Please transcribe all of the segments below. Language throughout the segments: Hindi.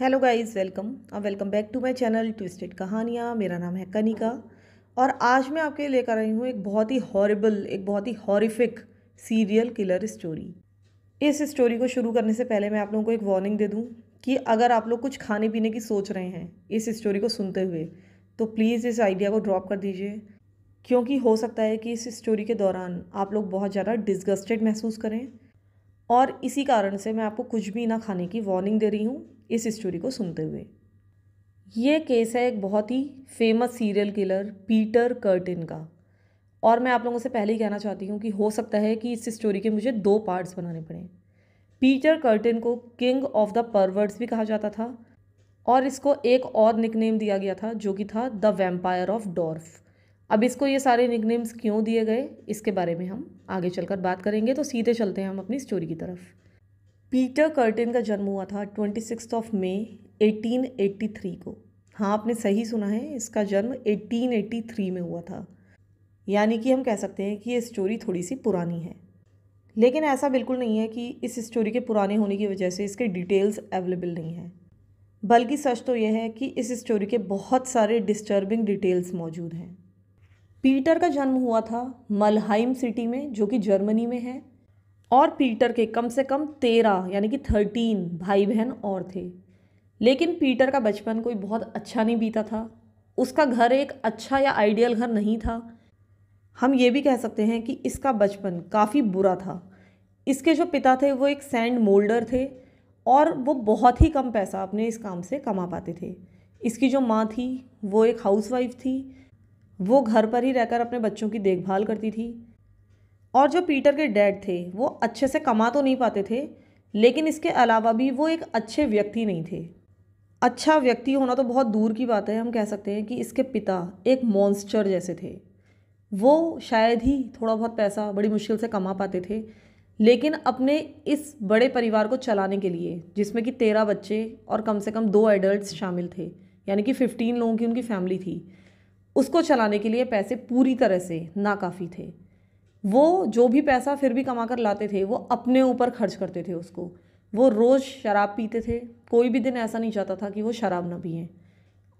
हेलो गाइस वेलकम और welcome back to my channel twisted कहानियाँ मेरा नाम है कनिका और आज मैं आपके लिए लेकर आई हूँ एक बहुत ही हॉरेबल एक बहुत ही हॉरिफिक सीरियल किलर स्टोरी इस स्टोरी को शुरू करने से पहले मैं आप लोगों को एक वार्निंग दे दूँ कि अगर आप लोग कुछ खाने पीने की सोच रहे हैं इस स्टोरी को सुनते हुए तो प्लीज़ इस आइडिया को ड्रॉप कर दीजिए क्योंकि हो सकता है कि इस स्टोरी के दौरान आप लोग बहुत ज़्यादा डिस्गस्टेड महसूस करें और इसी कारण से मैं आपको कुछ भी ना खाने की वार्निंग दे रही हूँ इस स्टोरी को सुनते हुए ये केस है एक बहुत ही famous serial killer Peter Kurten का और मैं आप लोगों से पहले ही कहना चाहती हूँ कि हो सकता है कि इस स्टोरी के मुझे दो पार्ट्स बनाने पड़े पीटर कर्टिन को किंग ऑफ द परवर्ड्स भी कहा जाता था और इसको एक और निकनेम दिया गया था जो कि था द वैम्पायर ऑफ डॉर्फ अब इसको ये सारे निकनेम्स क्यों दिए गए इसके बारे में हम आगे चलकर बात करेंगे तो सीधे चलते हैं हम अपनी स्टोरी की तरफ पीटर कर्टिन का जन्म हुआ था twenty six of May eighteen eighty three को हाँ आपने सही सुना है इसका जन्म थ्री में हुआ था यानी कि हम कह सकते हैं कि ये स्टोरी थोड़ी सी पुरानी है लेकिन ऐसा बिल्कुल नहीं है कि इस स्टोरी के पुराने होने की वजह से इसके डिटेल्स अवेलेबल नहीं हैं बल्कि सच तो यह है कि इस स्टोरी के बहुत सारे डिस्टर्बिंग डिटेल्स मौजूद हैं पीटर का जन्म हुआ था मलहाइम सिटी में जो कि जर्मनी में है और पीटर के कम से कम तेरह यानी कि थर्टीन भाई बहन और थे लेकिन पीटर का बचपन कोई बहुत अच्छा नहीं बीता था उसका घर एक अच्छा या आइडियल घर नहीं था हम ये भी कह सकते हैं कि इसका बचपन काफ़ी बुरा था इसके जो पिता थे वो एक सैंड मोल्डर थे और वो बहुत ही कम पैसा अपने इस काम से कमा पाते थे इसकी जो माँ थी वो एक हाउसवाइफ थी वो घर पर ही रहकर अपने बच्चों की देखभाल करती थी और जो पीटर के डैड थे वो अच्छे से कमा तो नहीं पाते थे लेकिन इसके अलावा भी वो एक अच्छे व्यक्ति नहीं थे अच्छा व्यक्ति होना तो बहुत दूर की बात है हम कह सकते हैं कि इसके पिता एक मॉन्स्टर जैसे थे वो शायद ही थोड़ा बहुत पैसा बड़ी मुश्किल से कमा पाते थे लेकिन अपने इस बड़े परिवार को चलाने के लिए जिसमें कि तेरह बच्चे और कम से कम दो एडल्ट शामिल थे यानी कि फ़िफ्टीन लोगों की उनकी फैमिली थी उसको चलाने के लिए पैसे पूरी तरह से नाकाफ़ी थे वो जो भी पैसा फिर भी कमा कर लाते थे वो अपने ऊपर खर्च करते थे उसको वो रोज़ शराब पीते थे कोई भी दिन ऐसा नहीं चाहता था कि वो शराब ना पिए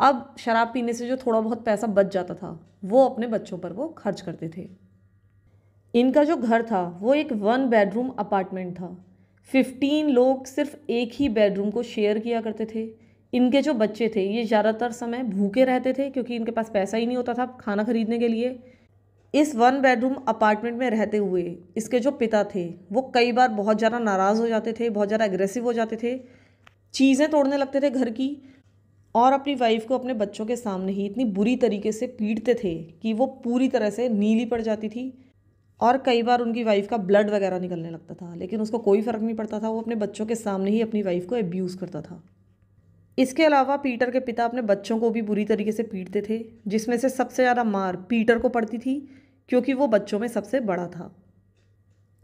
अब शराब पीने से जो थोड़ा बहुत पैसा बच जाता था वो अपने बच्चों पर वो खर्च करते थे इनका जो घर था वो एक वन बेडरूम अपार्टमेंट था फिफ्टीन लोग सिर्फ एक ही बेडरूम को शेयर किया करते थे इनके जो बच्चे थे ये ज़्यादातर समय भूखे रहते थे क्योंकि इनके पास पैसा ही नहीं होता था खाना खरीदने के लिए इस वन बेडरूम अपार्टमेंट में रहते हुए इसके जो पिता थे वो कई बार बहुत ज़्यादा नाराज़ हो जाते थे बहुत ज़्यादा एग्रेसिव हो जाते थे चीज़ें तोड़ने लगते थे घर की और अपनी वाइफ को अपने बच्चों के सामने ही इतनी बुरी तरीके से पीटते थे कि वो पूरी तरह से नीली पड़ जाती थी और कई बार उनकी वाइफ का ब्लड वगैरह निकलने लगता था लेकिन उसको कोई फ़र्क नहीं पड़ता था वो अपने बच्चों के सामने ही अपनी वाइफ को एब्यूज़ करता था इसके अलावा पीटर के पिता अपने बच्चों को भी बुरी तरीके से पीटते थे जिसमें से सबसे ज़्यादा मार पीटर को पड़ती थी क्योंकि वो बच्चों में सबसे बड़ा था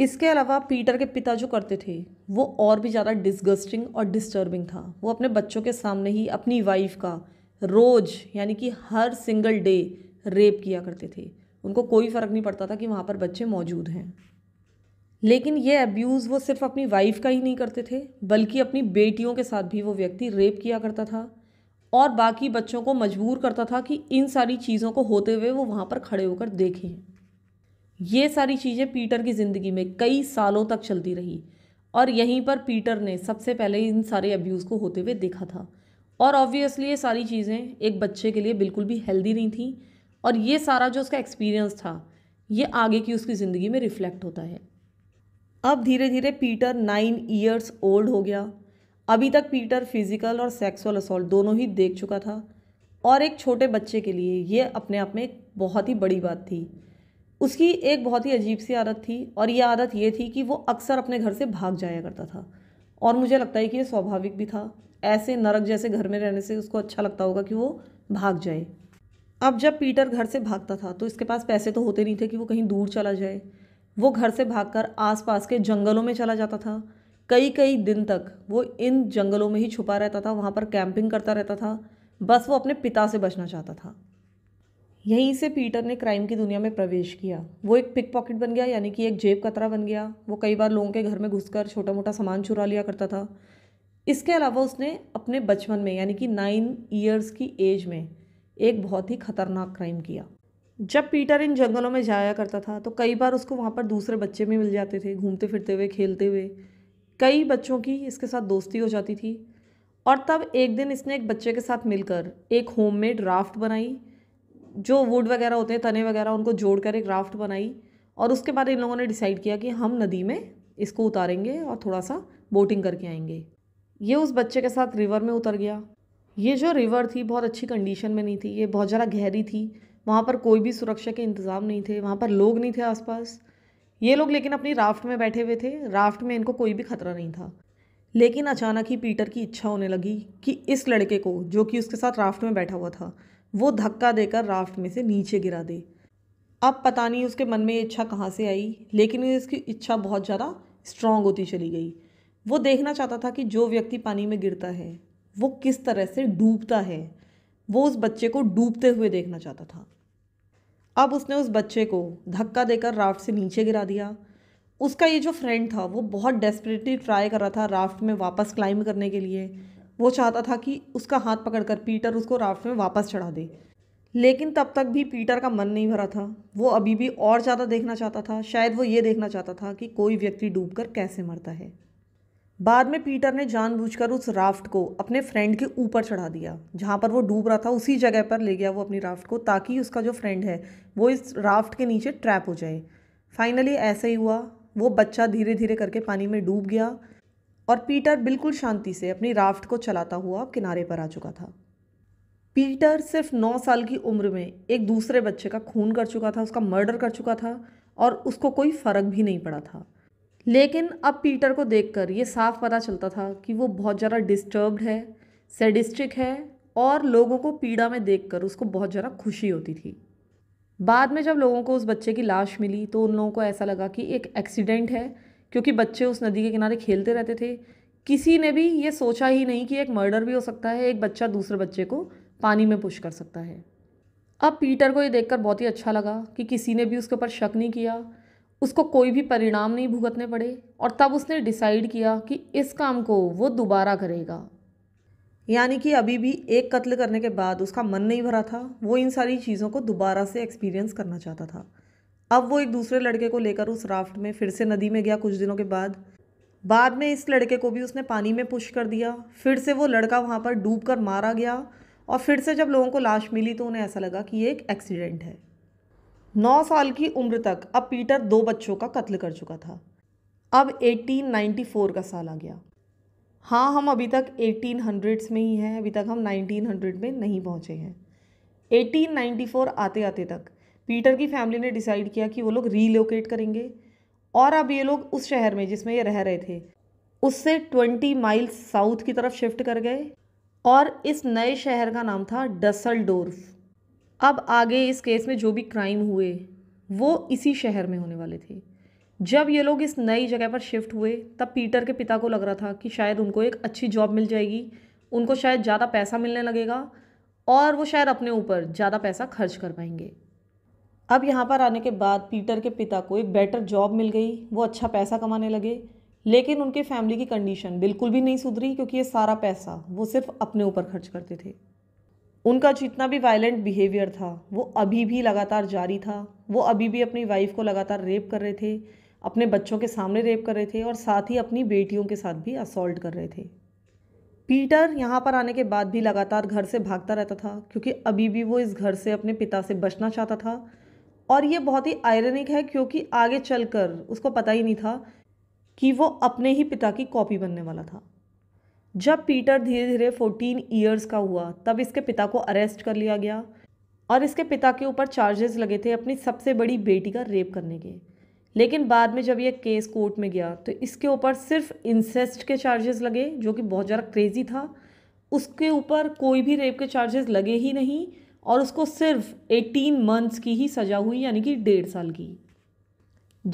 इसके अलावा पीटर के पिता जो करते थे वो और भी ज़्यादा डिस्गस्टिंग और डिस्टर्बिंग था वो अपने बच्चों के सामने ही अपनी वाइफ का रोज़ यानी कि हर सिंगल डे रेप किया करते थे उनको कोई फ़र्क नहीं पड़ता था कि वहाँ पर बच्चे मौजूद हैं लेकिन ये अब्यूज़ वो सिर्फ अपनी वाइफ का ही नहीं करते थे बल्कि अपनी बेटियों के साथ भी वो व्यक्ति रेप किया करता था और बाकी बच्चों को मजबूर करता था कि इन सारी चीज़ों को होते हुए वो वहाँ पर खड़े होकर देखें ये सारी चीज़ें पीटर की ज़िंदगी में कई सालों तक चलती रही और यहीं पर पीटर ने सबसे पहले इन सारे अब्यूज़ को होते हुए देखा था और ऑब्वियसली ये सारी चीज़ें एक बच्चे के लिए बिल्कुल भी हेल्दी नहीं थी और ये सारा जो उसका एक्सपीरियंस था ये आगे की उसकी ज़िंदगी में रिफ़्लेक्ट होता है अब धीरे धीरे पीटर नाइन ईयर्स ओल्ड हो गया अभी तक पीटर फिजिकल और सेक्सुअल असोल्ट दोनों ही देख चुका था और एक छोटे बच्चे के लिए ये अपने आप में एक बहुत ही बड़ी बात थी उसकी एक बहुत ही अजीब सी आदत थी और ये आदत ये थी कि वो अक्सर अपने घर से भाग जाया करता था और मुझे लगता है कि ये स्वाभाविक भी था ऐसे नरक जैसे घर में रहने से उसको अच्छा लगता होगा कि वो भाग जाए अब जब पीटर घर से भागता था तो इसके पास पैसे तो होते नहीं थे कि वो कहीं दूर चला जाए वो घर से भागकर आसपास के जंगलों में चला जाता था कई कई दिन तक वो इन जंगलों में ही छुपा रहता था वहाँ पर कैंपिंग करता रहता था बस वो अपने पिता से बचना चाहता था यहीं से पीटर ने क्राइम की दुनिया में प्रवेश किया वो एक पिक पॉकेट बन गया यानी कि एक जेब कतरा बन गया वो कई बार लोगों के घर में घुसकर छोटा मोटा सामान चुरा लिया करता था इसके अलावा उसने अपने बचपन में यानी कि नाइन ईयर्स की एज में एक बहुत ही खतरनाक क्राइम किया जब पीटर इन जंगलों में जाया करता था तो कई बार उसको वहाँ पर दूसरे बच्चे भी मिल जाते थे घूमते फिरते हुए खेलते हुए कई बच्चों की इसके साथ दोस्ती हो जाती थी और तब एक दिन इसने एक बच्चे के साथ मिलकर एक होममेड राफ्ट बनाई जो वुड वगैरह होते हैं तने वगैरह उनको जोड़कर एक राफ्ट बनाई और उसके बाद इन लोगों ने डिसाइड किया कि हम नदी में इसको उतारेंगे और थोड़ा सा बोटिंग करके आएंगे ये उस बच्चे के साथ रिवर में उतर गया ये जो रिवर थी बहुत अच्छी कंडीशन में नहीं थी ये बहुत ज़्यादा गहरी थी वहाँ पर कोई भी सुरक्षा के इंतज़ाम नहीं थे वहाँ पर लोग नहीं थे आसपास ये लोग लेकिन अपनी राफ्ट में बैठे हुए थे राफ्ट में इनको कोई भी खतरा नहीं था लेकिन अचानक ही पीटर की इच्छा होने लगी कि इस लड़के को जो कि उसके साथ राफ्ट में बैठा हुआ था वो धक्का देकर राफ्ट में से नीचे गिरा दे अब पता नहीं उसके मन में ये इच्छा कहाँ से आई लेकिन इसकी इच्छा बहुत ज़्यादा स्ट्रांग होती चली गई वो देखना चाहता था कि जो व्यक्ति पानी में गिरता है वो किस तरह से डूबता है वो उस बच्चे को डूबते हुए देखना चाहता था अब उसने उस बच्चे को धक्का देकर राफ्ट से नीचे गिरा दिया उसका ये जो फ्रेंड था वो बहुत डेस्परेटली ट्राई कर रहा था राफ्ट में वापस क्लाइंब करने के लिए वो चाहता था कि उसका हाथ पकड़कर पीटर उसको राफ्ट में वापस चढ़ा दे लेकिन तब तक भी पीटर का मन नहीं भरा था वो अभी भी और ज़्यादा देखना चाहता था शायद वो ये देखना चाहता था कि कोई व्यक्ति डूबकर कैसे मरता है बाद में पीटर ने जानबूझकर उस राफ्ट को अपने फ्रेंड के ऊपर चढ़ा दिया जहाँ पर वो डूब रहा था उसी जगह पर ले गया वो अपनी राफ्ट को ताकि उसका जो फ्रेंड है वो इस राफ्ट के नीचे ट्रैप हो जाए फाइनली ऐसा ही हुआ वो बच्चा धीरे धीरे करके पानी में डूब गया और पीटर बिल्कुल शांति से अपनी राफ्ट को चलाता हुआ किनारे पर आ चुका था पीटर सिर्फ नौ साल की उम्र में एक दूसरे बच्चे का खून कर चुका था उसका मर्डर कर चुका था और उसको कोई फ़र्क भी नहीं पड़ा था लेकिन अब पीटर को देखकर ये साफ पता चलता था कि वो बहुत ज़्यादा डिस्टर्ब्ड है सेडिस्टिक है और लोगों को पीड़ा में देखकर उसको बहुत ज़्यादा खुशी होती थी बाद में जब लोगों को उस बच्चे की लाश मिली तो उन लोगों को ऐसा लगा कि एक एक्सीडेंट है क्योंकि बच्चे उस नदी के किनारे खेलते रहते थे किसी ने भी ये सोचा ही नहीं कि एक मर्डर भी हो सकता है एक बच्चा दूसरे बच्चे को पानी में पुश कर सकता है अब पीटर को ये देखकर बहुत ही अच्छा लगा कि किसी ने भी उसके ऊपर शक नहीं किया उसको कोई भी परिणाम नहीं भुगतने पड़े और तब उसने डिसाइड किया कि इस काम को वो दोबारा करेगा यानी कि अभी भी एक कत्ल करने के बाद उसका मन नहीं भरा था वो इन सारी चीज़ों को दोबारा से एक्सपीरियंस करना चाहता था अब वो एक दूसरे लड़के को लेकर उस राफ्ट में फिर से नदी में गया कुछ दिनों के बाद बाद में इस लड़के को भी उसने पानी में पुश कर दिया फिर से वो लड़का वहाँ पर डूब कर मारा गया और फिर से जब लोगों को लाश मिली तो उन्हें ऐसा लगा कि ये एक एक्सीडेंट है नौ साल की उम्र तक अब पीटर दो बच्चों का कत्ल कर चुका था अब 1894 का साल आ गया हाँ हम अभी तक 1800s में ही हैं अभी तक हम 1900 में नहीं पहुँचे हैं 1894 आते आते तक पीटर की फैमिली ने डिसाइड किया कि वो लोग रीलोकेट करेंगे और अब ये लोग उस शहर में जिसमें ये रह रहे थे उससे 20 माइल्स साउथ की तरफ शिफ्ट कर गए और इस नए शहर का नाम था डसलडोर्फ अब आगे इस केस में जो भी क्राइम हुए वो इसी शहर में होने वाले थे जब ये लोग इस नई जगह पर शिफ्ट हुए तब पीटर के पिता को लग रहा था कि शायद उनको एक अच्छी जॉब मिल जाएगी उनको शायद ज़्यादा पैसा मिलने लगेगा और वो शायद अपने ऊपर ज़्यादा पैसा खर्च कर पाएंगे अब यहाँ पर आने के बाद पीटर के पिता को एक बेटर जॉब मिल गई वो अच्छा पैसा कमाने लगे लेकिन उनकी फैमिली की कंडीशन बिल्कुल भी नहीं सुधरी क्योंकि ये सारा पैसा वो सिर्फ अपने ऊपर खर्च करते थे उनका जितना भी वायलेंट बिहेवियर था वो अभी भी लगातार जारी था वो अभी भी अपनी वाइफ को लगातार रेप कर रहे थे अपने बच्चों के सामने रेप कर रहे थे और साथ ही अपनी बेटियों के साथ भी असॉल्ट कर रहे थे पीटर यहाँ पर आने के बाद भी लगातार घर से भागता रहता था क्योंकि अभी भी वो इस घर से अपने पिता से बचना चाहता था और ये बहुत ही आयरनिक है क्योंकि आगे चलकर उसको पता ही नहीं था कि वो अपने ही पिता की कॉपी बनने वाला था जब पीटर धीरे धीरे 14 ईयर्स का हुआ तब इसके पिता को अरेस्ट कर लिया गया और इसके पिता के ऊपर चार्जेस लगे थे अपनी सबसे बड़ी बेटी का रेप करने के लेकिन बाद में जब ये केस कोर्ट में गया तो इसके ऊपर सिर्फ इंसेस्ट के चार्जेस लगे जो कि बहुत ज़्यादा क्रेजी था उसके ऊपर कोई भी रेप के चार्जेस लगे ही नहीं और उसको सिर्फ 18 मंथ्स की ही सज़ा हुई यानी कि डेढ़ साल की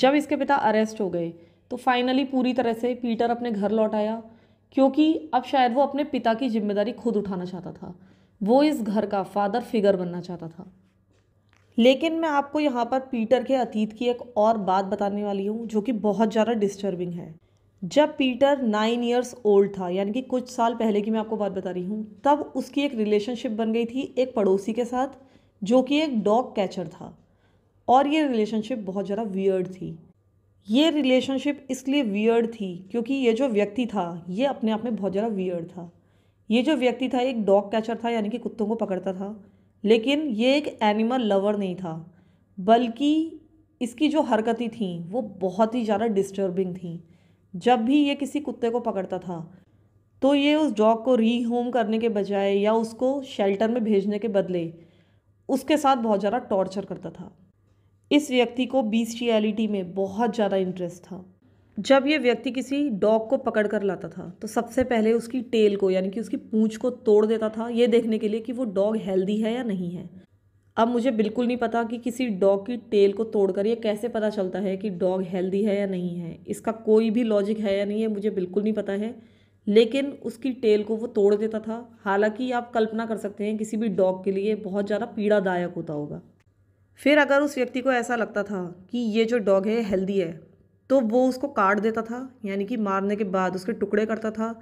जब इसके पिता अरेस्ट हो गए तो फाइनली पूरी तरह से पीटर अपने घर लौट आया क्योंकि अब शायद वो अपने पिता की जिम्मेदारी खुद उठाना चाहता था वो इस घर का फादर फिगर बनना चाहता था लेकिन मैं आपको यहाँ पर पीटर के अतीत की एक और बात बताने वाली हूँ जो कि बहुत ज़्यादा डिस्टर्बिंग है जब पीटर नाइन ईयर्स ओल्ड था यानी कि कुछ साल पहले की मैं आपको बात बता रही हूँ तब उसकी एक रिलेशनशिप बन गई थी एक पड़ोसी के साथ जो कि एक डॉग कैचर था और ये रिलेशनशिप बहुत ज़्यादा वियर्ड थी ये रिलेशनशिप इसलिए वियर्ड थी क्योंकि ये जो व्यक्ति था ये अपने आप में बहुत ज़्यादा वियर्ड था ये जो व्यक्ति था एक डॉग कैचर था यानी कि कुत्तों को पकड़ता था लेकिन ये एक एनिमल लवर नहीं था बल्कि इसकी जो हरकतें थीं वो बहुत ही ज़्यादा डिस्टर्बिंग थी जब भी ये किसी कुत्ते को पकड़ता था तो ये उस डॉग को री होम करने के बजाय या उसको शेल्टर में भेजने के बदले उसके साथ बहुत ज़्यादा टॉर्चर करता था इस व्यक्ति को बीस्टियलिटी में बहुत ज़्यादा इंटरेस्ट था जब ये व्यक्ति किसी डॉग को पकड़ कर लाता था तो सबसे पहले उसकी टेल को यानी कि उसकी पूंछ को तोड़ देता था ये देखने के लिए कि वो डॉग हेल्दी है या नहीं है अब मुझे बिल्कुल नहीं पता कि किसी डॉग की टेल को तोड़कर ये कैसे पता चलता है कि डॉग हेल्दी है या नहीं है इसका कोई भी लॉजिक है या नहीं है मुझे बिल्कुल नहीं पता है लेकिन उसकी टेल को वो तोड़ देता था हालांकि आप कल्पना कर सकते हैं किसी भी डॉग के लिए बहुत ज़्यादा पीड़ादायक होता होगा फिर अगर उस व्यक्ति को ऐसा लगता था कि ये जो डॉग है हेल्दी है तो वो उसको काट देता था यानी कि मारने के बाद उसके टुकड़े करता था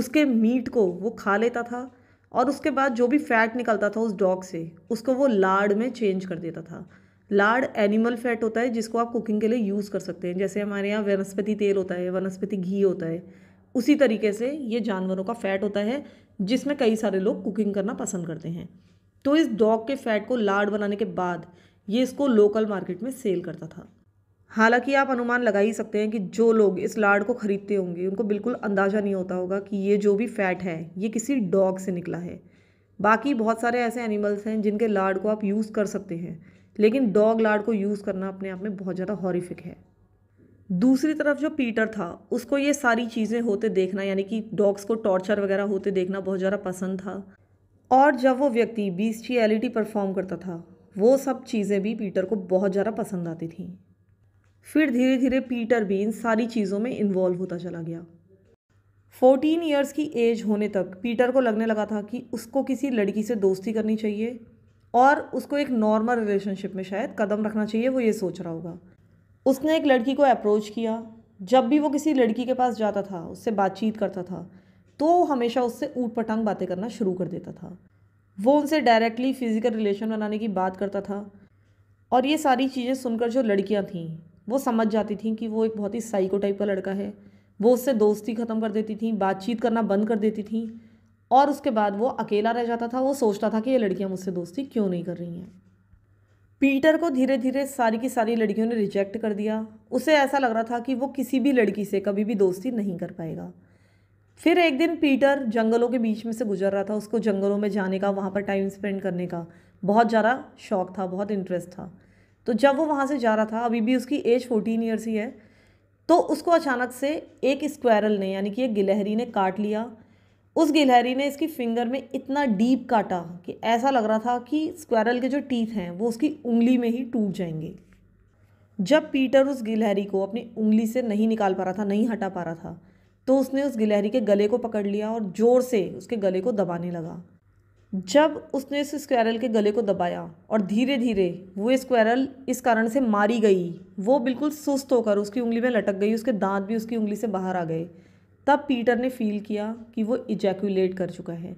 उसके मीट को वो खा लेता था और उसके बाद जो भी फैट निकलता था उस डॉग से उसको वो लाड़ में चेंज कर देता था लाड़ एनिमल फैट होता है जिसको आप कुकिंग के लिए यूज़ कर सकते हैं जैसे हमारे यहाँ वनस्पति तेल होता है वनस्पति घी होता है उसी तरीके से ये जानवरों का फैट होता है जिसमें कई सारे लोग कुकिंग करना पसंद करते हैं तो इस डॉग के फैट को लाड बनाने के बाद ये इसको लोकल मार्केट में सेल करता था हालांकि आप अनुमान लगा ही सकते हैं कि जो लोग इस लाड को ख़रीदते होंगे उनको बिल्कुल अंदाज़ा नहीं होता होगा कि ये जो भी फैट है ये किसी डॉग से निकला है बाकी बहुत सारे ऐसे एनिमल्स हैं जिनके लाड को आप यूज़ कर सकते हैं लेकिन डॉग लाड को यूज़ करना अपने आप में बहुत ज़्यादा हॉरिफिक है दूसरी तरफ जो पीटर था उसको ये सारी चीज़ें होते देखना यानी कि डॉग्स को टॉर्चर वगैरह होते देखना बहुत ज़्यादा पसंद था और जब वो व्यक्ति बीस जी परफॉर्म करता था वो सब चीज़ें भी पीटर को बहुत ज़्यादा पसंद आती थी फिर धीरे धीरे पीटर भी इन सारी चीज़ों में इन्वॉल्व होता चला गया फोर्टीन ईयर्स की एज होने तक पीटर को लगने लगा था कि उसको किसी लड़की से दोस्ती करनी चाहिए और उसको एक नॉर्मल रिलेशनशिप में शायद कदम रखना चाहिए वो ये सोच रहा होगा उसने एक लड़की को अप्रोच किया जब भी वो किसी लड़की के पास जाता था उससे बातचीत करता था तो हमेशा उससे ऊट पटांग बातें करना शुरू कर देता था वो उनसे डायरेक्टली फिज़िकल रिलेशन बनाने की बात करता था और ये सारी चीज़ें सुनकर जो लड़कियाँ थीं वो समझ जाती थीं कि वो एक बहुत ही साइको टाइप का लड़का है वो उससे दोस्ती ख़त्म कर देती थी बातचीत करना बंद कर देती थी और उसके बाद वो अकेला रह जाता था वो सोचता था कि ये लड़कियाँ मुझसे दोस्ती क्यों नहीं कर रही हैं पीटर को धीरे धीरे सारी की सारी लड़कियों ने रिजेक्ट कर दिया उसे ऐसा लग रहा था कि वो किसी भी लड़की से कभी भी दोस्ती नहीं कर पाएगा फिर एक दिन पीटर जंगलों के बीच में से गुजर रहा था उसको जंगलों में जाने का वहाँ पर टाइम स्पेंड करने का बहुत ज़्यादा शौक था बहुत इंटरेस्ट था तो जब वो वहाँ से जा रहा था अभी भी उसकी एज फोर्टीन ईयर्स ही है तो उसको अचानक से एक स्क्वायरल ने यानी कि एक गिलहरी ने काट लिया उस गिलहरी ने इसकी फिंगर में इतना डीप काटा कि ऐसा लग रहा था कि स्क्वायरल के जो टीथ हैं वो उसकी उंगली में ही टूट जाएंगे जब पीटर उस गिलहरी को अपनी उंगली से नहीं निकाल पा रहा था नहीं हटा पा रहा था तो उसने उस गिलहरी के गले को पकड़ लिया और ज़ोर से उसके गले को दबाने लगा जब उसने इस स्क्वायरल के गले को दबाया और धीरे धीरे वो स्क्वायरल इस कारण से मारी गई वो बिल्कुल सुस्त होकर उसकी उंगली में लटक गई उसके दांत भी उसकी उंगली से बाहर आ गए तब पीटर ने फील किया कि वो इजैक्यूलेट कर चुका है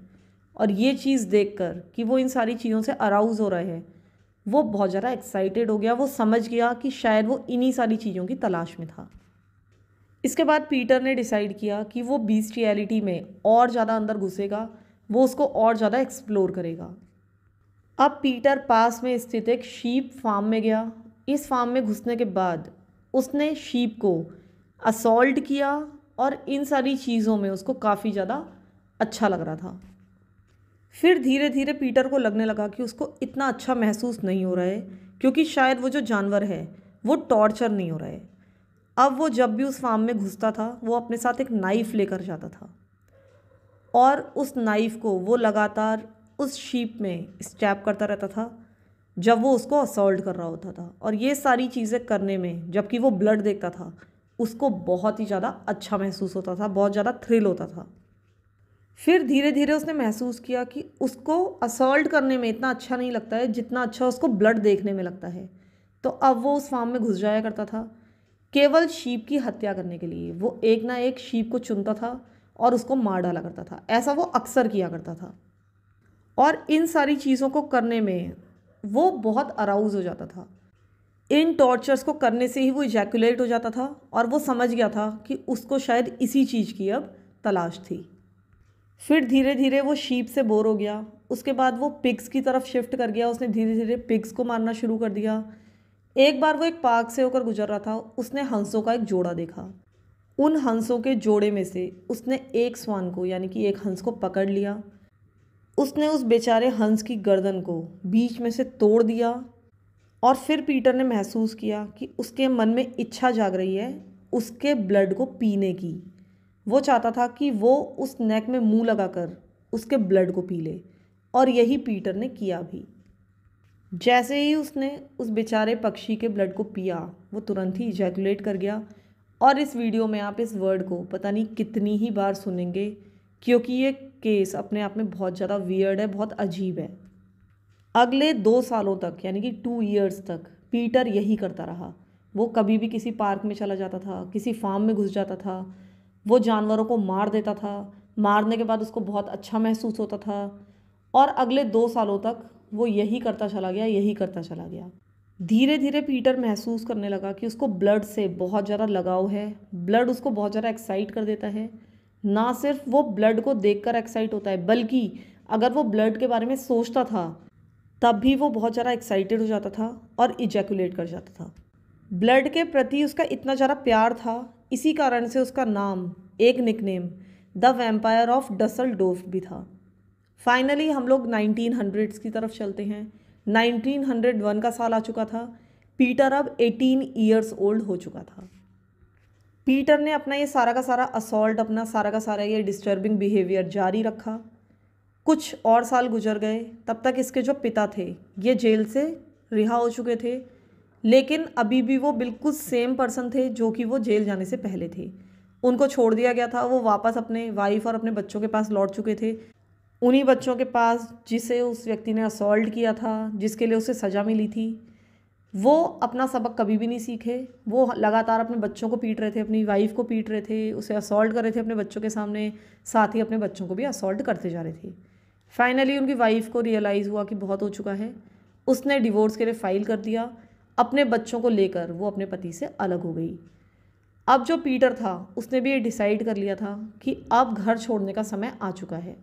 और ये चीज़ देखकर कि वो इन सारी चीज़ों से अराउज़ हो रहा है वो बहुत ज़्यादा एक्साइटेड हो गया वो समझ गया कि शायद वो इन्हीं सारी चीज़ों की तलाश में था इसके बाद पीटर ने डिसाइड किया कि वो बीस रियलिटी में और ज़्यादा अंदर घुसेगा वो उसको और ज़्यादा एक्सप्लोर करेगा अब पीटर पास में स्थित एक शीप फार्म में गया इस फार्म में घुसने के बाद उसने शीप को असॉल्ट किया और इन सारी चीज़ों में उसको काफ़ी ज़्यादा अच्छा लग रहा था फिर धीरे धीरे पीटर को लगने लगा कि उसको इतना अच्छा महसूस नहीं हो रहा है क्योंकि शायद वो जो जानवर है वो टॉर्चर नहीं हो रहा है अब वो जब भी उस फार्म में घुसता था वो अपने साथ एक नाइफ़ लेकर जाता था और उस नाइफ़ को वो लगातार उस शीप में स्टैप करता रहता था जब वो उसको असोल्ट कर रहा होता था और ये सारी चीज़ें करने में जबकि वो ब्लड देखता था उसको बहुत ही ज़्यादा अच्छा महसूस होता था बहुत ज़्यादा थ्रिल होता था फिर धीरे धीरे उसने महसूस किया कि उसको असोल्ट करने में इतना अच्छा नहीं लगता है जितना अच्छा उसको ब्लड देखने में लगता है तो अब वो उस फार्म में घुस जाया करता था केवल शीप की हत्या करने के लिए वो एक ना एक शीप को चुनता था और उसको मार डाला करता था ऐसा वो अक्सर किया करता था और इन सारी चीज़ों को करने में वो बहुत अराउज हो जाता था इन टॉर्चर्स को करने से ही वो इजैकुलेट हो जाता था और वो समझ गया था कि उसको शायद इसी चीज़ की अब तलाश थी फिर धीरे धीरे वो शीप से बोर हो गया उसके बाद वो पिग्स की तरफ शिफ्ट कर गया उसने धीरे धीरे पिग्स को मारना शुरू कर दिया एक बार वो एक पार्क से होकर गुजर रहा था उसने हंसों का एक जोड़ा देखा उन हंसों के जोड़े में से उसने एक स्वान को यानी कि एक हंस को पकड़ लिया उसने उस बेचारे हंस की गर्दन को बीच में से तोड़ दिया और फिर पीटर ने महसूस किया कि उसके मन में इच्छा जाग रही है उसके ब्लड को पीने की वो चाहता था कि वो उस नेक में मुंह लगाकर उसके ब्लड को पी ले और यही पीटर ने किया भी जैसे ही उसने उस बेचारे पक्षी के ब्लड को पिया वो तुरंत ही इजैकुलेट कर गया और इस वीडियो में आप इस वर्ड को पता नहीं कितनी ही बार सुनेंगे क्योंकि ये केस अपने आप में बहुत ज़्यादा वियर्ड है बहुत अजीब है अगले दो सालों तक यानी कि टू ईयर्स तक पीटर यही करता रहा वो कभी भी किसी पार्क में चला जाता था किसी फार्म में घुस जाता था वो जानवरों को मार देता था मारने के बाद उसको बहुत अच्छा महसूस होता था और अगले दो सालों तक वो यही करता चला गया यही करता चला गया धीरे धीरे पीटर महसूस करने लगा कि उसको ब्लड से बहुत ज़्यादा लगाव है ब्लड उसको बहुत ज़्यादा एक्साइट कर देता है ना सिर्फ वो ब्लड को देख एक्साइट होता है बल्कि अगर वो ब्लड के बारे में सोचता था तब भी वो बहुत ज़्यादा एक्साइटेड हो जाता था और इजैकुलेट कर जाता था ब्लड के प्रति उसका इतना ज़्यादा प्यार था इसी कारण से उसका नाम एक nickname the vampire of Dusseldorf भी था फाइनली हम लोग नाइनटीन हंड्रेड्स की तरफ चलते हैं नाइनटीन हंड्रेड वन का साल आ चुका था पीटर अब एटीन ईयर्स ओल्ड हो चुका था पीटर ने अपना ये सारा का सारा असॉल्ट अपना सारा का सारा ये डिस्टर्बिंग बिहेवियर जारी रखा कुछ और साल गुजर गए तब तक इसके जो पिता थे ये जेल से रिहा हो चुके थे लेकिन अभी भी वो बिल्कुल सेम पर्सन थे जो कि वो जेल जाने से पहले थे उनको छोड़ दिया गया था वो वापस अपने वाइफ और अपने बच्चों के पास लौट चुके थे उन्हीं बच्चों के पास जिसे उस व्यक्ति ने असॉल्ट किया था जिसके लिए उसे सज़ा मिली थी वो अपना सबक कभी भी नहीं सीखे वो लगातार अपने बच्चों को पीट रहे थे अपनी वाइफ को पीट रहे थे उसे असॉल्ट कर रहे थे अपने बच्चों के सामने साथ ही अपने बच्चों को भी असॉल्ट करते जा रहे थे फाइनली उनकी वाइफ को रियलाइज़ हुआ कि बहुत हो चुका है उसने डिवोर्स के लिए फ़ाइल कर दिया अपने बच्चों को लेकर वो अपने पति से अलग हो गई अब जो पीटर था उसने भी ये डिसाइड कर लिया था कि अब घर छोड़ने का समय आ चुका है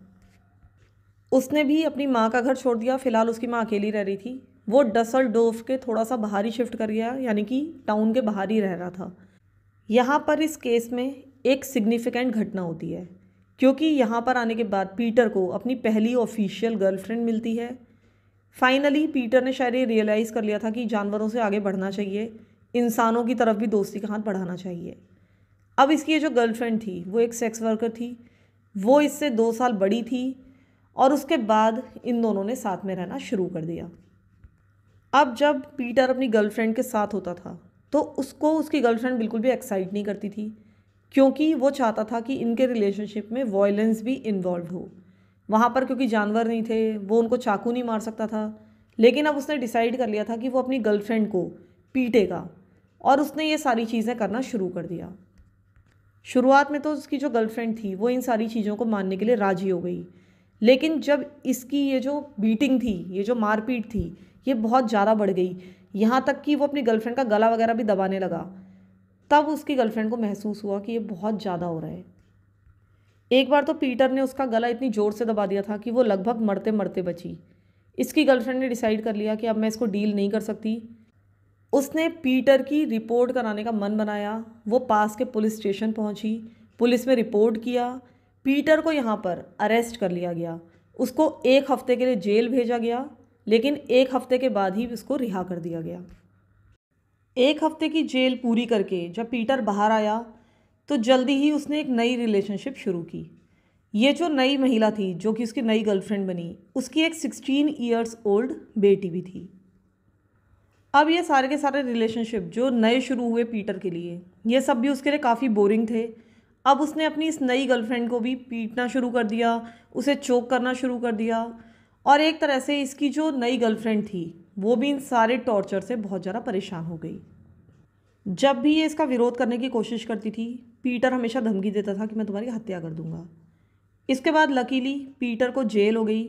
उसने भी अपनी माँ का घर छोड़ दिया फ़िलहाल उसकी माँ अकेली रह रही थी वो डसल डोफ के थोड़ा सा बाहर ही शिफ्ट कर गया यानी कि टाउन के बाहर ही रह रहा था यहाँ पर इस केस में एक सिग्निफिकेंट घटना होती है क्योंकि यहाँ पर आने के बाद पीटर को अपनी पहली ऑफिशियल गर्लफ्रेंड मिलती है फाइनली पीटर ने शायद ये रियलाइज़ कर लिया था कि जानवरों से आगे बढ़ना चाहिए इंसानों की तरफ भी दोस्ती का हाथ बढ़ाना चाहिए अब इसकी जो गर्लफ्रेंड थी वो एक सेक्स वर्कर थी वो इससे दो साल बड़ी थी और उसके बाद इन दोनों ने साथ में रहना शुरू कर दिया अब जब पीटर अपनी गर्लफ्रेंड के साथ होता था तो उसको उसकी गर्लफ्रेंड बिल्कुल भी एक्साइट नहीं करती थी क्योंकि वो चाहता था कि इनके रिलेशनशिप में वॉयलेंस भी इन्वॉल्व हो वहाँ पर क्योंकि जानवर नहीं थे वो उनको चाकू नहीं मार सकता था लेकिन अब उसने डिसाइड कर लिया था कि वो अपनी गर्लफ्रेंड को पीटेगा और उसने ये सारी चीज़ें करना शुरू कर दिया शुरुआत में तो उसकी जो गर्लफ्रेंड थी वो इन सारी चीज़ों को मानने के लिए राजी हो गई लेकिन जब इसकी ये जो बीटिंग थी ये जो मारपीट थी ये बहुत ज़्यादा बढ़ गई यहाँ तक कि वो अपनी गर्लफ्रेंड का गला वगैरह भी दबाने लगा तब उसकी गर्लफ्रेंड को महसूस हुआ कि ये बहुत ज़्यादा हो रहा है एक बार तो पीटर ने उसका गला इतनी ज़ोर से दबा दिया था कि वो लगभग मरते मरते बची इसकी गर्लफ्रेंड ने डिसाइड कर लिया कि अब मैं इसको डील नहीं कर सकती उसने पीटर की रिपोर्ट कराने का मन बनाया वो पास के पुलिस स्टेशन पहुंची पुलिस में रिपोर्ट किया पीटर को यहाँ पर अरेस्ट कर लिया गया उसको एक हफ्ते के लिए जेल भेजा गया लेकिन एक हफ्ते के बाद ही उसको रिहा कर दिया गया एक हफ्ते की जेल पूरी करके जब पीटर बाहर आया तो जल्दी ही उसने एक नई रिलेशनशिप शुरू की ये जो नई महिला थी जो कि उसकी नई गर्लफ्रेंड बनी उसकी एक सिक्सटीन ईयर्स ओल्ड बेटी भी थी अब ये सारे के सारे रिलेशनशिप जो नए शुरू हुए पीटर के लिए ये सब भी उसके लिए काफ़ी बोरिंग थे अब उसने अपनी इस नई गर्लफ्रेंड को भी पीटना शुरू कर दिया उसे चोक करना शुरू कर दिया और एक तरह से इसकी जो नई गर्लफ्रेंड थी वो भी इन सारे टॉर्चर से बहुत ज़्यादा परेशान हो गई जब भी ये इसका विरोध करने की कोशिश करती थी पीटर हमेशा धमकी देता था कि मैं तुम्हारी हत्या कर दूंगा इसके बाद लकीली पीटर को जेल हो गई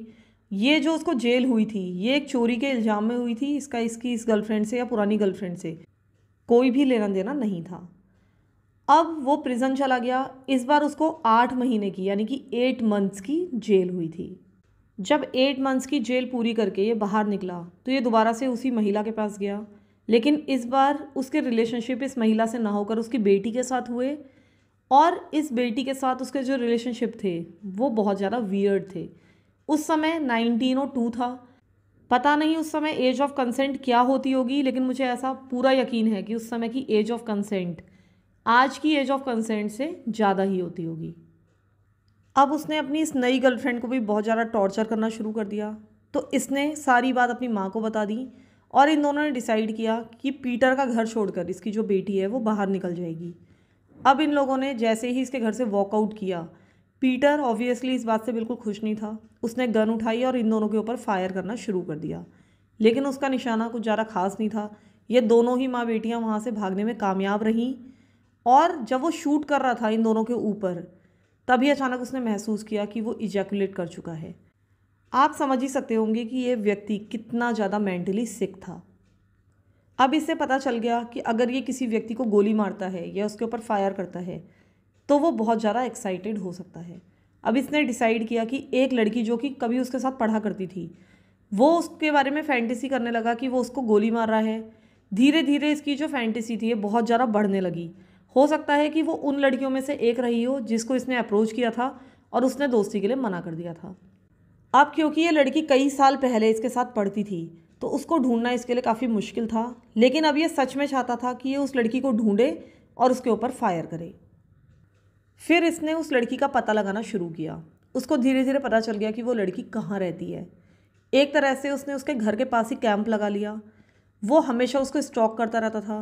ये जो उसको जेल हुई थी ये एक चोरी के इल्ज़ाम में हुई थी इसका इसकी इस गर्लफ्रेंड से या पुरानी गर्लफ्रेंड से कोई भी लेना देना नहीं था अब वो प्रिजन चला गया इस बार उसको आठ महीने की यानी कि एट मंथ्स की जेल हुई थी जब एट मंथ्स की जेल पूरी करके ये बाहर निकला तो ये दोबारा से उसी महिला के पास गया लेकिन इस बार उसके रिलेशनशिप इस महिला से ना होकर उसकी बेटी के साथ हुए और इस बेटी के साथ उसके जो रिलेशनशिप थे वो बहुत ज़्यादा वियर्ड थे उस समय नाइनटीन और टू था पता नहीं उस समय एज ऑफ कंसेंट क्या होती होगी लेकिन मुझे ऐसा पूरा यकीन है कि उस समय की एज ऑफ कंसेंट आज की एज ऑफ कंसेंट से ज़्यादा ही होती होगी अब उसने अपनी इस नई गर्लफ्रेंड को भी बहुत ज़्यादा टॉर्चर करना शुरू कर दिया तो इसने सारी बात अपनी माँ को बता दी और इन दोनों ने डिसाइड किया कि पीटर का घर छोड़कर इसकी जो बेटी है वो बाहर निकल जाएगी अब इन लोगों ने जैसे ही इसके घर से वॉकआउट किया पीटर ऑब्वियसली इस बात से बिल्कुल खुश नहीं था उसने गन उठाई और इन दोनों के ऊपर फायर करना शुरू कर दिया लेकिन उसका निशाना कुछ ज़्यादा खास नहीं था ये दोनों ही माँ बेटियाँ वहाँ से भागने में कामयाब रहीं और जब वो शूट कर रहा था इन दोनों के ऊपर तभी अचानक उसने महसूस किया कि वो इजैकुलेट कर चुका है आप समझ ही सकते होंगे कि ये व्यक्ति कितना ज़्यादा मेंटली सिक था अब इससे पता चल गया कि अगर ये किसी व्यक्ति को गोली मारता है या उसके ऊपर फायर करता है तो वो बहुत ज़्यादा एक्साइटेड हो सकता है अब इसने डिसाइड किया कि एक लड़की जो कि कभी उसके साथ पढ़ा करती थी वो उसके बारे में फैंटेसी करने लगा कि वो उसको गोली मार रहा है धीरे धीरे इसकी जो फैंटेसी थी ये बहुत ज़्यादा बढ़ने लगी हो सकता है कि वो उन लड़कियों में से एक रही हो जिसको इसने अप्रोच किया था और उसने दोस्ती के लिए मना कर दिया था अब क्योंकि ये लड़की कई साल पहले इसके साथ पढ़ती थी तो उसको ढूंढना इसके लिए काफ़ी मुश्किल था लेकिन अब ये सच में चाहता था कि ये उस लड़की को ढूंढे और उसके ऊपर फायर करे फिर इसने उस लड़की का पता लगाना शुरू किया उसको धीरे धीरे पता चल गया कि वो लड़की कहाँ रहती है एक तरह से उसने उसके घर के पास ही कैंप लगा लिया वो हमेशा उसको स्टॉक करता रहता था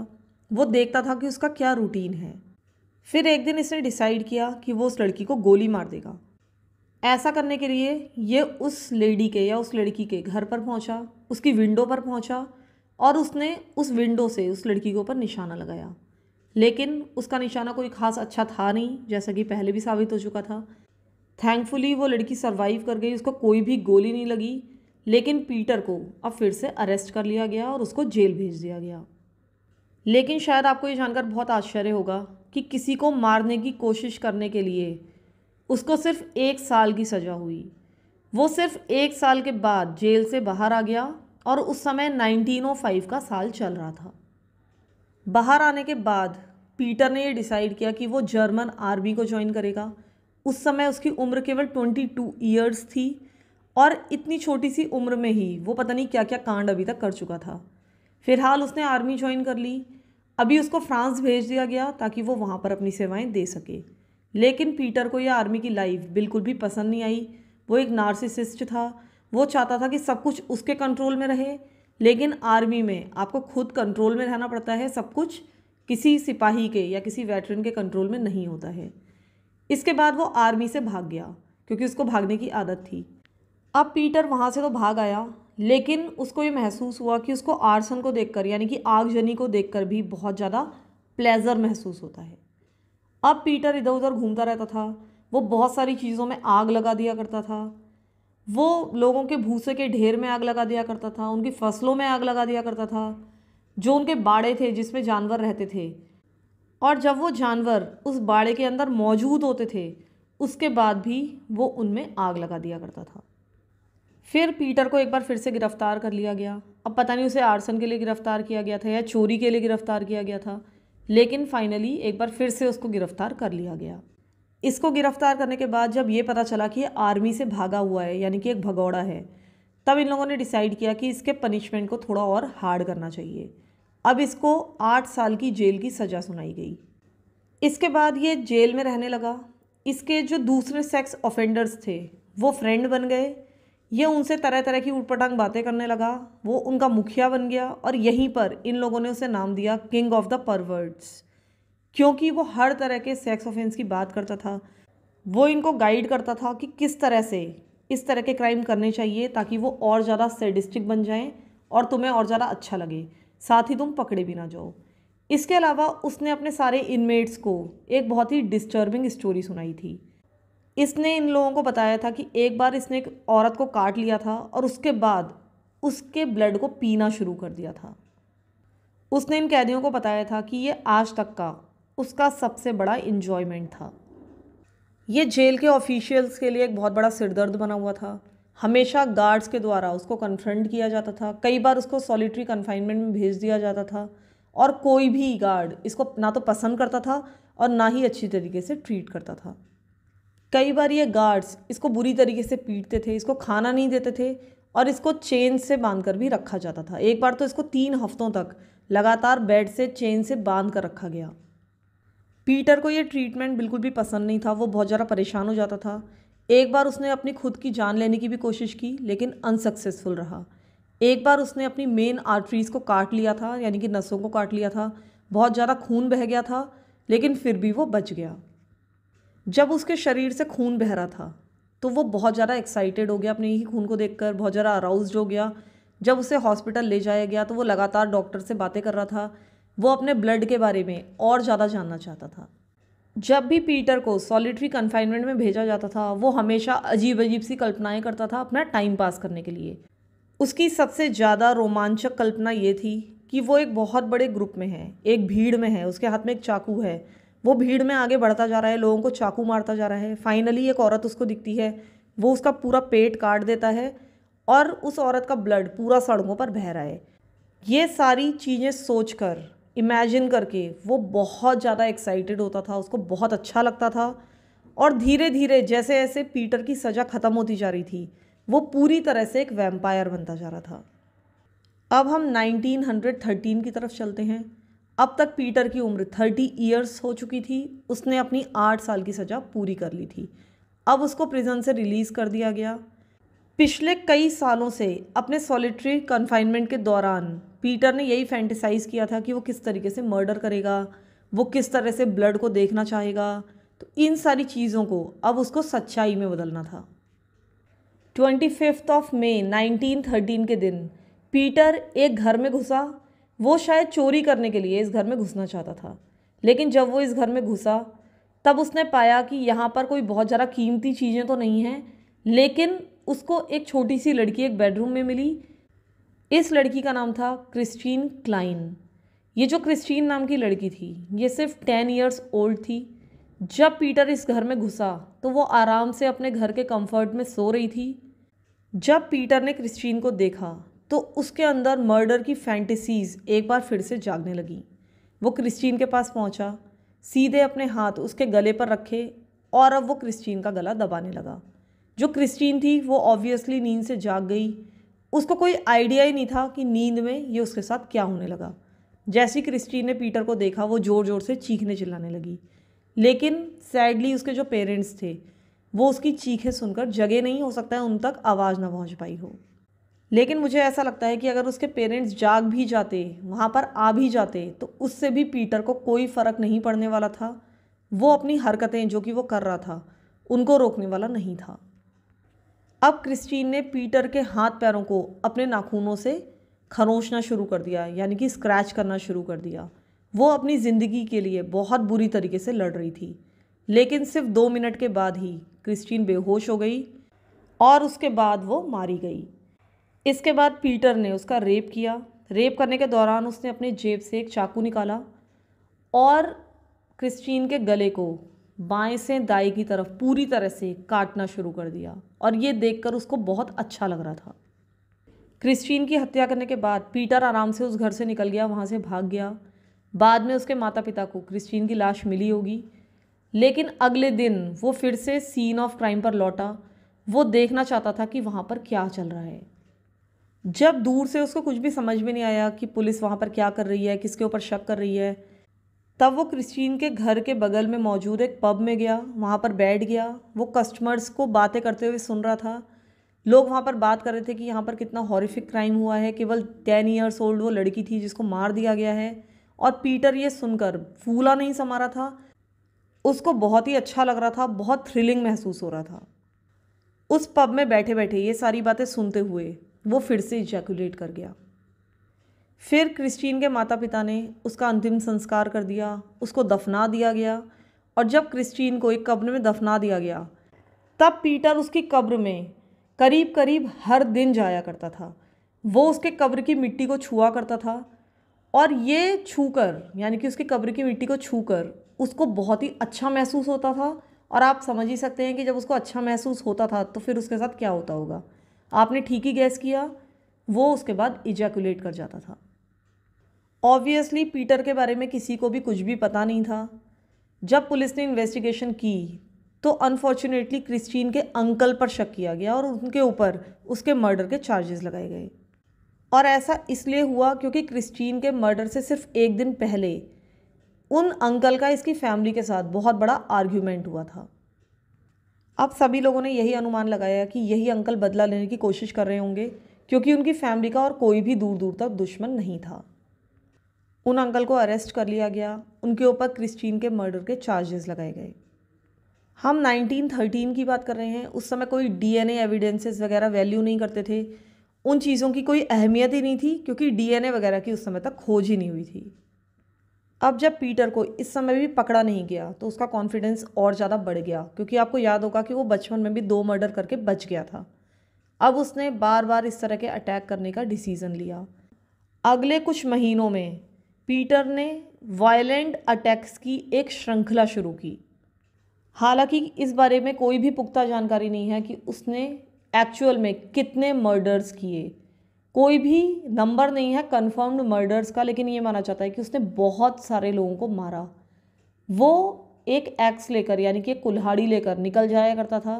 वो देखता था कि उसका क्या रूटीन है फिर एक दिन इसने डिसाइड किया कि वो उस लड़की को गोली मार देगा ऐसा करने के लिए ये उस लेडी के या उस लड़की के घर पर पहुंचा उसकी विंडो पर पहुंचा और उसने उस विंडो से उस लड़की के ऊपर निशाना लगाया लेकिन उसका निशाना कोई खास अच्छा था नहीं जैसा कि पहले भी साबित हो चुका था थैंकफुली वो लड़की सर्वाइव कर गई उसको कोई भी गोली नहीं लगी लेकिन पीटर को अब फिर से अरेस्ट कर लिया गया और उसको जेल भेज दिया गया लेकिन शायद आपको ये जानकर बहुत आश्चर्य होगा कि किसी को मारने की कोशिश करने के लिए उसको सिर्फ एक साल की सज़ा हुई वो सिर्फ एक साल के बाद जेल से बाहर आ गया और उस समय 1905 का साल चल रहा था बाहर आने के बाद पीटर ने ये डिसाइड किया कि वो जर्मन आर्मी को ज्वाइन करेगा उस समय उसकी उम्र केवल 22 ईयर्स थी और इतनी छोटी सी उम्र में ही वो पता नहीं क्या क्या कांड अभी तक कर चुका था फिलहाल उसने आर्मी ज्वाइन कर ली अभी उसको फ्रांस भेज दिया गया ताकि वो वहाँ पर अपनी सेवाएं दे सके लेकिन पीटर को यह आर्मी की लाइफ बिल्कुल भी पसंद नहीं आई वो एक नार्सिसिस्ट था वो चाहता था कि सब कुछ उसके कंट्रोल में रहे लेकिन आर्मी में आपको खुद कंट्रोल में रहना पड़ता है सब कुछ किसी सिपाही के या किसी वेटरन के कंट्रोल में नहीं होता है इसके बाद वो आर्मी से भाग गया क्योंकि उसको भागने की आदत थी अब पीटर वहाँ से तो भाग आया लेकिन उसको ये महसूस हुआ कि उसको आर्सन को देखकर यानी कि आगजनी को देखकर भी बहुत ज़्यादा प्लेजर महसूस होता है अब पीटर इधर उधर घूमता रहता था वो बहुत सारी चीज़ों में आग लगा दिया करता था वो लोगों के भूसे के ढेर में आग लगा दिया करता था उनकी फसलों में आग लगा दिया करता था जो उनके बाड़े थे जिसमें जानवर रहते थे और जब वो जानवर उस बाड़े के अंदर मौजूद होते थे उसके बाद भी वो उनमें आग लगा दिया करता था फिर पीटर को एक बार फिर से गिरफ्तार कर लिया गया अब पता नहीं उसे आर्सन के लिए गिरफ्तार किया गया था या चोरी के लिए गिरफ्तार किया गया था लेकिन फाइनली एक बार फिर से उसको गिरफ्तार कर लिया गया इसको गिरफ्तार करने के बाद जब ये पता चला कि ये आर्मी से भागा हुआ है यानी कि एक भगौड़ा है तब इन लोगों ने डिसाइड किया कि इसके पनिशमेंट को थोड़ा और हार्ड करना चाहिए अब इसको आठ साल की जेल की सज़ा सुनाई गई इसके बाद ये जेल में रहने लगा इसके जो दूसरे सेक्स ऑफेंडर्स थे वो फ्रेंड बन गए ये उनसे तरह तरह की उटपटांग बातें करने लगा वो उनका मुखिया बन गया और यहीं पर इन लोगों ने उसे नाम दिया किंग ऑफ द परवर्ड्स क्योंकि वो हर तरह के सेक्स ऑफेंस की बात करता था वो इनको गाइड करता था कि किस तरह से इस तरह के क्राइम करने चाहिए ताकि वो और ज़्यादा सेडिस्टिक बन जाएं और तुम्हें और ज़्यादा अच्छा लगे साथ ही तुम पकड़े भी ना जाओ इसके अलावा उसने अपने सारे इनमेट्स को एक बहुत ही डिस्टर्बिंग स्टोरी सुनाई थी इसने इन लोगों को बताया था कि एक बार इसने एक औरत को काट लिया था और उसके बाद उसके ब्लड को पीना शुरू कर दिया था उसने इन कैदियों को बताया था कि ये आज तक का उसका सबसे बड़ा इन्जॉयमेंट था ये जेल के ऑफिशियल्स के लिए एक बहुत बड़ा सिरदर्द बना हुआ था हमेशा गार्ड्स के द्वारा उसको कन्फ्रंट किया जाता था कई बार उसको सॉलिटरी कन्फाइनमेंट में भेज दिया जाता था और कोई भी गार्ड इसको ना तो पसंद करता था और ना ही अच्छी तरीके से ट्रीट करता था कई बार ये गार्ड्स इसको बुरी तरीके से पीटते थे इसको खाना नहीं देते थे और इसको चेन से बांध कर भी रखा जाता था एक बार तो इसको तीन हफ्तों तक लगातार बेड से चेन से बांध कर रखा गया पीटर को ये ट्रीटमेंट बिल्कुल भी पसंद नहीं था वो बहुत ज़्यादा परेशान हो जाता था एक बार उसने अपनी खुद की जान लेने की भी कोशिश की लेकिन अनसक्सेसफुल रहा एक बार उसने अपनी मेन आर्टरीज़ को काट लिया था यानी कि नसों को काट लिया था बहुत ज़्यादा खून बह गया था लेकिन फिर भी वो बच गया जब उसके शरीर से खून बह रहा था तो वो बहुत ज़्यादा एक्साइटेड हो गया अपने ही खून को देखकर बहुत ज़्यादा अराउज हो गया जब उसे हॉस्पिटल ले जाया गया तो वो लगातार डॉक्टर से बातें कर रहा था वो अपने ब्लड के बारे में और ज़्यादा जानना चाहता था जब भी पीटर को सॉलिटरी कन्फाइनमेंट में भेजा जाता था वो हमेशा अजीब अजीब सी कल्पनाएं करता था अपना टाइम पास करने के लिए उसकी सबसे ज़्यादा रोमांचक कल्पना ये थी कि वो एक बहुत बड़े ग्रुप में है एक भीड़ में है उसके हाथ में एक चाकू है वो भीड़ में आगे बढ़ता जा रहा है लोगों को चाकू मारता जा रहा है फाइनली एक औरत उसको दिखती है वो उसका पूरा पेट काट देता है और उस औरत का ब्लड पूरा सड़कों पर बह रहा है ये सारी चीज़ें सोच कर इमेजिन करके वो बहुत ज़्यादा एक्साइटेड होता था उसको बहुत अच्छा लगता था और धीरे धीरे जैसे ऐसे पीटर की सज़ा ख़त्म होती जा रही थी वो पूरी तरह से एक वैम्पायर बनता जा रहा था अब हम 1913 की तरफ चलते हैं अब तक पीटर की उम्र थर्टी ईयर्स हो चुकी थी उसने अपनी आठ साल की सज़ा पूरी कर ली थी अब उसको प्रिजन से रिलीज़ कर दिया गया पिछले कई सालों से अपने सॉलिटरी कन्फाइनमेंट के दौरान पीटर ने यही फैंटिसाइज़ किया था कि वो किस तरीके से मर्डर करेगा वो किस तरह से ब्लड को देखना चाहेगा तो इन सारी चीज़ों को अब उसको सच्चाई में बदलना था twenty fifth of May thirteen के दिन पीटर एक घर में घुसा वो शायद चोरी करने के लिए इस घर में घुसना चाहता था लेकिन जब वो इस घर में घुसा तब उसने पाया कि यहाँ पर कोई बहुत ज़्यादा कीमती चीज़ें तो नहीं हैं लेकिन उसको एक छोटी सी लड़की एक बेडरूम में मिली इस लड़की का नाम था क्रिस्टीन क्लाइन ये जो क्रिस्टीन नाम की लड़की थी ये सिर्फ टेन इयर्स ओल्ड थी जब पीटर इस घर में घुसा तो वो आराम से अपने घर के कंफर्ट में सो रही थी जब पीटर ने क्रिस्टीन को देखा तो उसके अंदर मर्डर की फैंटसीज़ एक बार फिर से जागने लगी वो क्रिस्टीन के पास पहुंचा, सीधे अपने हाथ उसके गले पर रखे और अब वो क्रिस्टीन का गला दबाने लगा जो क्रिस्टीन थी वो ऑब्वियसली नींद से जाग गई उसको कोई आइडिया ही नहीं था कि नींद में ये उसके साथ क्या होने लगा जैसी क्रिस्टीन ने पीटर को देखा वो ज़ोर ज़ोर से चीखने चिल्लाने लगी लेकिन सैडली उसके जो पेरेंट्स थे वो उसकी चीखें सुनकर जगह नहीं हो सकता है उन तक आवाज़ ना पहुंच पाई हो लेकिन मुझे ऐसा लगता है कि अगर उसके पेरेंट्स जाग भी जाते वहाँ पर आ भी जाते तो उससे भी पीटर को कोई फ़र्क नहीं पड़ने वाला था वो अपनी हरकतें जो कि वो कर रहा था उनको रोकने वाला नहीं था अब क्रिस्टीन ने पीटर के हाथ पैरों को अपने नाखूनों से खरोचना शुरू कर दिया यानी कि स्क्रैच करना शुरू कर दिया वो अपनी ज़िंदगी के लिए बहुत बुरी तरीके से लड़ रही थी लेकिन सिर्फ दो मिनट के बाद ही क्रिस्टीन बेहोश हो गई और उसके बाद वो मारी गई इसके बाद पीटर ने उसका रेप किया रेप करने के दौरान उसने अपने जेब से एक चाकू निकाला और क्रिस्टीन के गले को बाएं से दाएं की तरफ पूरी तरह से काटना शुरू कर दिया और ये देखकर उसको बहुत अच्छा लग रहा था क्रिस्टीन की हत्या करने के बाद पीटर आराम से उस घर से निकल गया वहाँ से भाग गया बाद में उसके माता पिता को क्रिस्टीन की लाश मिली होगी लेकिन अगले दिन वो फिर से सीन ऑफ क्राइम पर लौटा वो देखना चाहता था कि वहाँ पर क्या चल रहा है जब दूर से उसको कुछ भी समझ में नहीं आया कि पुलिस वहाँ पर क्या कर रही है किसके ऊपर शक कर रही है तब वो क्रिस्टीन के घर के बगल में मौजूद एक पब में गया वहाँ पर बैठ गया वो कस्टमर्स को बातें करते हुए सुन रहा था लोग वहाँ पर बात कर रहे थे कि यहाँ पर कितना हॉरिफिक क्राइम हुआ है केवल टेन ईयर्स ओल्ड वो लड़की थी जिसको मार दिया गया है और पीटर ये सुनकर फूला नहीं समा रहा था उसको बहुत ही अच्छा लग रहा था बहुत थ्रिलिंग महसूस हो रहा था उस पब में बैठे बैठे ये सारी बातें सुनते हुए वो फिर से इजैकुलेट कर गया फिर क्रिस्टीन के माता पिता ने उसका अंतिम संस्कार कर दिया उसको दफना दिया गया और जब क्रिस्टीन को एक कब्र में दफना दिया गया तब पीटर उसकी कब्र में करीब करीब हर दिन जाया करता था वो उसके कब्र की मिट्टी को छुआ करता था और ये छूकर यानी कि उसकी कब्र की मिट्टी को छूकर उसको बहुत ही अच्छा महसूस होता था और आप समझ ही सकते हैं कि जब उसको अच्छा महसूस होता था तो फिर उसके साथ क्या होता होगा आपने ठीक ही गैस किया वो उसके बाद इजैकुलेट कर जाता था ऑब्वियसली पीटर के बारे में किसी को भी कुछ भी पता नहीं था जब पुलिस ने इन्वेस्टिगेशन की तो अनफॉर्चुनेटली क्रिस्टीन के अंकल पर शक किया गया और उनके ऊपर उसके मर्डर के चार्जेस लगाए गए और ऐसा इसलिए हुआ क्योंकि क्रिस्टीन के मर्डर से सिर्फ एक दिन पहले उन अंकल का इसकी फैमिली के साथ बहुत बड़ा आर्ग्यूमेंट हुआ था अब सभी लोगों ने यही अनुमान लगाया कि यही अंकल बदला लेने की कोशिश कर रहे होंगे क्योंकि उनकी फैमिली का और कोई भी दूर दूर तक दुश्मन नहीं था उन अंकल को अरेस्ट कर लिया गया उनके ऊपर क्रिस्टीन के मर्डर के चार्जेस लगाए गए हम 1913 की बात कर रहे हैं उस समय कोई डीएनए एविडेंसेस वगैरह वैल्यू नहीं करते थे उन चीज़ों की कोई अहमियत ही नहीं थी क्योंकि डीएनए वगैरह की उस समय तक खोज ही नहीं हुई थी अब जब पीटर को इस समय भी पकड़ा नहीं गया तो उसका कॉन्फिडेंस और ज़्यादा बढ़ गया क्योंकि आपको याद होगा कि वो बचपन में भी दो मर्डर करके बच गया था अब उसने बार बार इस तरह के अटैक करने का डिसीज़न लिया अगले कुछ महीनों में पीटर ने वायलेंट अटैक्स की एक श्रृंखला शुरू की हालांकि इस बारे में कोई भी पुख्ता जानकारी नहीं है कि उसने एक्चुअल में कितने मर्डर्स किए कोई भी नंबर नहीं है कन्फर्म्ड मर्डर्स का लेकिन ये माना जाता है कि उसने बहुत सारे लोगों को मारा वो एक एक्स लेकर यानी कि एक कुल्हाड़ी लेकर निकल जाया करता था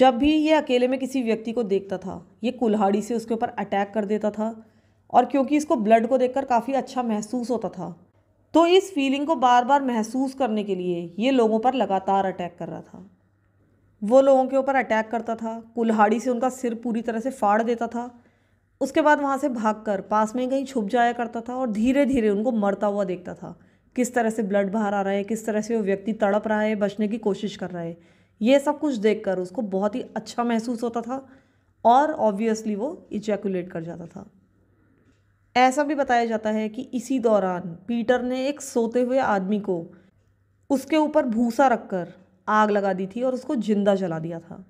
जब भी ये अकेले में किसी व्यक्ति को देखता था ये कुल्हाड़ी से उसके ऊपर अटैक कर देता था और क्योंकि इसको ब्लड को देखकर काफ़ी अच्छा महसूस होता था तो इस फीलिंग को बार बार महसूस करने के लिए ये लोगों पर लगातार अटैक कर रहा था वो लोगों के ऊपर अटैक करता था कुल्हाड़ी से उनका सिर पूरी तरह से फाड़ देता था उसके बाद वहाँ से भाग कर पास में कहीं छुप जाया करता था और धीरे धीरे उनको मरता हुआ देखता था किस तरह से ब्लड बाहर आ रहा है किस तरह से वो व्यक्ति तड़प रहा है बचने की कोशिश कर रहा है ये सब कुछ देखकर उसको बहुत ही अच्छा महसूस होता था और ऑब्वियसली वो इजैकुलेट कर जाता था ऐसा भी बताया जाता है कि इसी दौरान पीटर ने एक सोते हुए आदमी को उसके ऊपर भूसा रखकर आग लगा दी थी और उसको जिंदा जला दिया था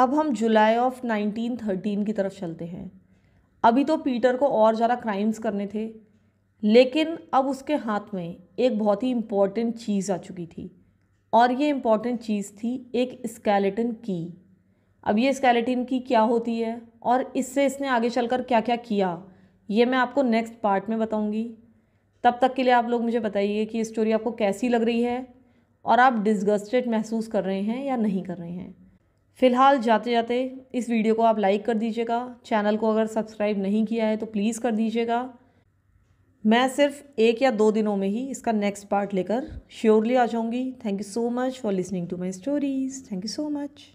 अब हम जुलाई ऑफ 1913 की तरफ चलते हैं अभी तो पीटर को और ज़्यादा क्राइम्स करने थे लेकिन अब उसके हाथ में एक बहुत ही इम्पॉर्टेंट चीज़ आ चुकी थी और ये इम्पॉर्टेंट चीज़ थी एक स्केलेटन की अब ये स्केलेटन की क्या होती है और इससे इसने आगे चलकर क्या क्या किया ये मैं आपको नेक्स्ट पार्ट में बताऊंगी तब तक के लिए आप लोग मुझे बताइए कि ये स्टोरी आपको कैसी लग रही है और आप डिस्गस्टेड महसूस कर रहे हैं या नहीं कर रहे हैं फ़िलहाल जाते जाते इस वीडियो को आप लाइक कर दीजिएगा चैनल को अगर सब्सक्राइब नहीं किया है तो प्लीज़ कर दीजिएगा मैं सिर्फ एक या दो दिनों में ही इसका नेक्स्ट पार्ट लेकर श्योरली आ जाऊँगी thank you so much for listening to my stories thank you so much